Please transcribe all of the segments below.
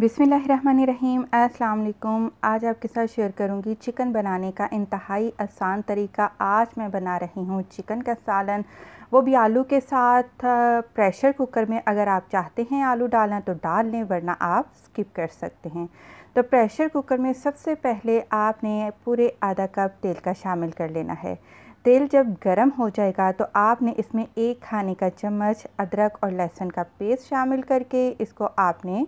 बिसमीम अस्सलाम आज आपके साथ शेयर करूंगी चिकन बनाने का इंतहाई आसान तरीका आज मैं बना रही हूं चिकन का सालन वो भी आलू के साथ प्रेशर कुकर में अगर आप चाहते हैं आलू डालना तो डाल लें वरना आप स्किप कर सकते हैं तो प्रेशर कुकर में सबसे पहले आपने पूरे आधा कप तेल का शामिल कर लेना है तेल जब गर्म हो जाएगा तो आपने इसमें एक खाने का चम्मच अदरक और लहसुन का पेस्ट शामिल करके इसको आपने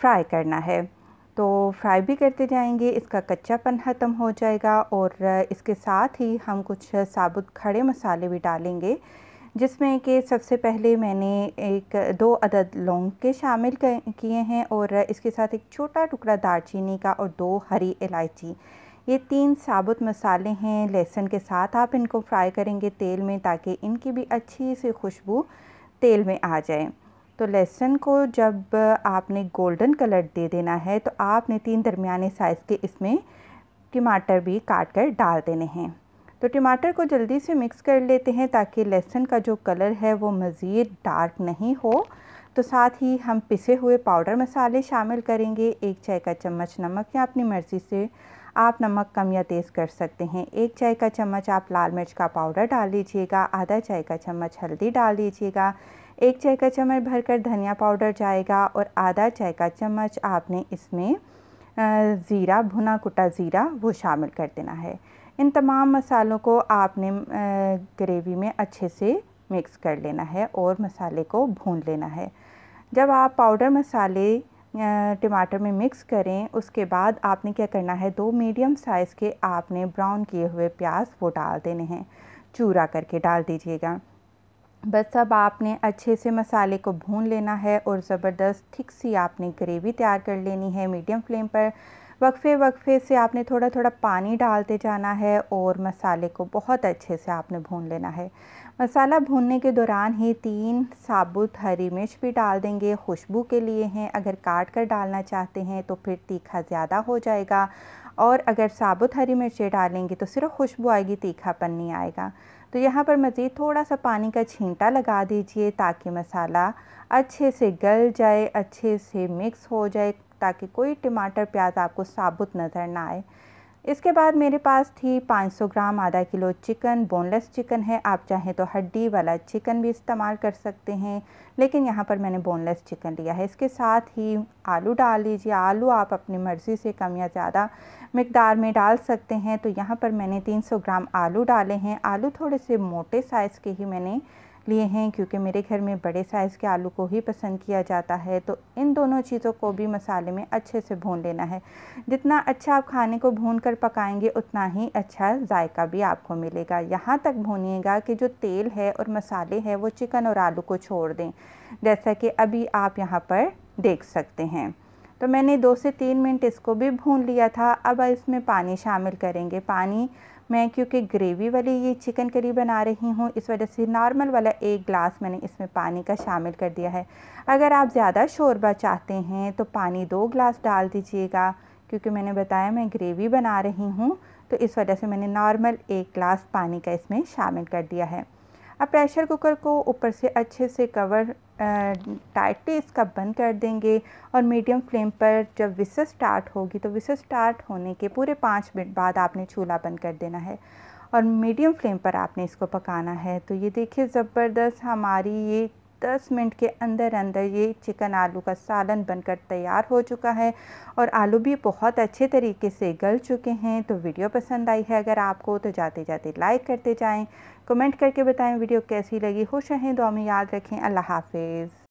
फ्राई करना है तो फ्राई भी करते जाएंगे इसका कच्चापन ख़त्म हो जाएगा और इसके साथ ही हम कुछ साबुत खड़े मसाले भी डालेंगे जिसमें कि सबसे पहले मैंने एक दो अदद लौंग के शामिल किए हैं और इसके साथ एक छोटा टुकड़ा दालचीनी का और दो हरी इलायची ये तीन साबुत मसाले हैं लहसुन के साथ आप इनको फ्राई करेंगे तेल में ताकि इनकी भी अच्छी सी खुशबू तेल में आ जाए तो लहसुन को जब आपने गोल्डन कलर दे देना है तो आपने तीन दरमियाने साइज़ के इसमें टमाटर भी काट कर डाल देने हैं तो टमाटर को जल्दी से मिक्स कर लेते हैं ताकि लहसुन का जो कलर है वो मज़ीद डार्क नहीं हो तो साथ ही हम पिसे हुए पाउडर मसाले शामिल करेंगे एक चाय का चम्मच नमक या अपनी मर्ज़ी से आप नमक कम या तेज़ कर सकते हैं एक चाय का चम्मच आप लाल मिर्च का पाउडर डाल लीजिएगा आधा चाय का चम्मच हल्दी डाल दीजिएगा एक चाय का चम्मच भरकर धनिया पाउडर जाएगा और आधा चाय का चम्मच आपने इसमें ज़ीरा भुना कुटा ज़ीरा वो शामिल कर देना है इन तमाम मसालों को आपने ग्रेवी में अच्छे से मिक्स कर लेना है और मसाले को भून लेना है जब आप पाउडर मसाले टमाटर में मिक्स करें उसके बाद आपने क्या करना है दो मीडियम साइज़ के आपने ब्राउन किए हुए प्याज वो डाल देने हैं चूरा करके डाल दीजिएगा बस अब आपने अच्छे से मसाले को भून लेना है और ज़बरदस्त ठीक सी आपने ग्रेवी तैयार कर लेनी है मीडियम फ्लेम पर वक्फे वक्फे से आपने थोड़ा थोड़ा पानी डालते जाना है और मसाले को बहुत अच्छे से आपने भून लेना है मसाला भूनने के दौरान ही तीन साबुत हरी मिर्च भी डाल देंगे खुशबू के लिए हैं अगर काट कर डालना चाहते हैं तो फिर तीखा ज़्यादा हो जाएगा और अगर साबुत हरी मिर्चें डालेंगे तो सिर्फ खुशबू आएगी तीखापन नहीं आएगा तो यहाँ पर मज़ीद थोड़ा सा पानी का छींटा लगा दीजिए ताकि मसाला अच्छे से गल जाए अच्छे से मिक्स हो जाए ताकि कोई टमाटर प्याज आपको साबुत नज़र ना आए इसके बाद मेरे पास थी 500 ग्राम आधा किलो चिकन बोनलेस चिकन है आप चाहें तो हड्डी वाला चिकन भी इस्तेमाल कर सकते हैं लेकिन यहाँ पर मैंने बोनलेस चिकन लिया है इसके साथ ही आलू डाल लीजिए आलू आप अपनी मर्ज़ी से कम या ज़्यादा मकदार में डाल सकते हैं तो यहाँ पर मैंने 300 ग्राम आलू डाले हैं आलू थोड़े से मोटे साइज़ के ही मैंने लिए हैं क्योंकि मेरे घर में बड़े साइज़ के आलू को ही पसंद किया जाता है तो इन दोनों चीज़ों को भी मसाले में अच्छे से भून लेना है जितना अच्छा आप खाने को भून कर पकाएंगे उतना ही अच्छा जायका भी आपको मिलेगा यहाँ तक भूनिएगा कि जो तेल है और मसाले हैं वो चिकन और आलू को छोड़ दें जैसा कि अभी आप यहाँ पर देख सकते हैं तो मैंने दो से तीन मिनट इसको भी भून लिया था अब इसमें पानी शामिल करेंगे पानी मैं क्योंकि ग्रेवी वाली ये चिकन करी बना रही हूँ इस वजह से नॉर्मल वाला एक ग्लास मैंने इसमें पानी का शामिल कर दिया है अगर आप ज़्यादा शोरबा चाहते हैं तो पानी दो ग्लास डाल दीजिएगा क्योंकि मैंने बताया मैं ग्रेवी बना रही हूँ तो इस वजह से मैंने नॉर्मल एक ग्लास पानी का इसमें शामिल कर दिया है अब प्रेशर कुकर को ऊपर से अच्छे से कवर टाइटली इसका बंद कर देंगे और मीडियम फ्लेम पर जब विसल स्टार्ट होगी तो विसल स्टार्ट होने के पूरे पाँच मिनट बाद आपने चूल्हा बंद कर देना है और मीडियम फ्लेम पर आपने इसको पकाना है तो ये देखिए ज़बरदस्त हमारी ये 10 मिनट के अंदर अंदर ये चिकन आलू का सालन बनकर तैयार हो चुका है और आलू भी बहुत अच्छे तरीके से गल चुके हैं तो वीडियो पसंद आई है अगर आपको तो जाते जाते लाइक करते जाएँ कमेंट करके बताएं वीडियो कैसी लगी खुश रहें दो में याद रखें अल्लाह हाफिज़